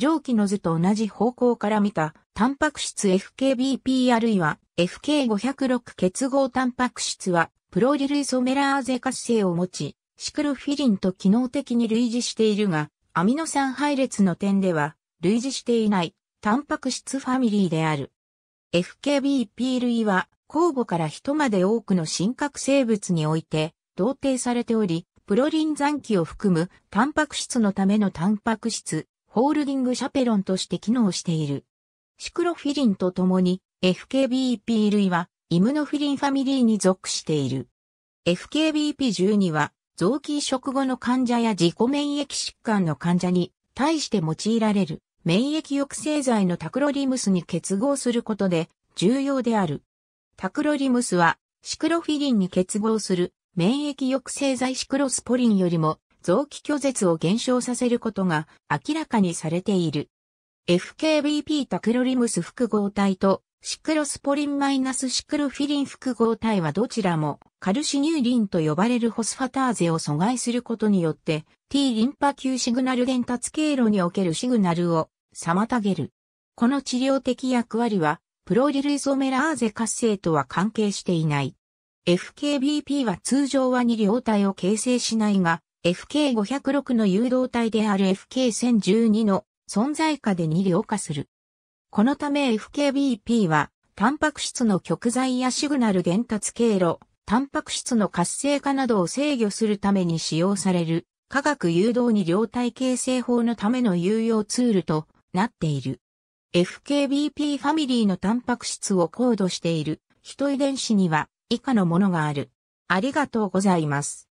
上記の図と同じ方向から見た、タンパク質 FKBP あるいは FK506 結合タンパク質は、プロリルイソメラーゼ活性を持ち、シクロフィリンと機能的に類似しているが、アミノ酸配列の点では、類似していない、タンパク質ファミリーである。FKBP 類は、酵母から人まで多くの真核生物において、同定されており、プロリン残機を含むタンパク質のためのタンパク質、ホールディングシャペロンとして機能している。シクロフィリンと共に FKBP 類はイムノフィリンファミリーに属している。FKBP12 は臓器移植後の患者や自己免疫疾患の患者に対して用いられる免疫抑制剤のタクロリムスに結合することで重要である。タクロリムスはシクロフィリンに結合する免疫抑制剤シクロスポリンよりも臓器拒絶を減少させることが明らかにされている。FKBP タクロリムス複合体とシクロスポリンマイナスシクロフィリン複合体はどちらもカルシニューリンと呼ばれるホスファターゼを阻害することによって T リンパ球シグナル伝達経路におけるシグナルを妨げる。この治療的役割はプロリルイゾメラーゼ活性とは関係していない。FKBP は通常は2両体を形成しないが、FK506 の誘導体である FK1012 の存在下で2量化する。このため FKBP は、タンパク質の極材やシグナル伝達経路、タンパク質の活性化などを制御するために使用される、化学誘導に両体形成法のための有用ツールとなっている。FKBP ファミリーのタンパク質をコードしている、人遺伝子には以下のものがある。ありがとうございます。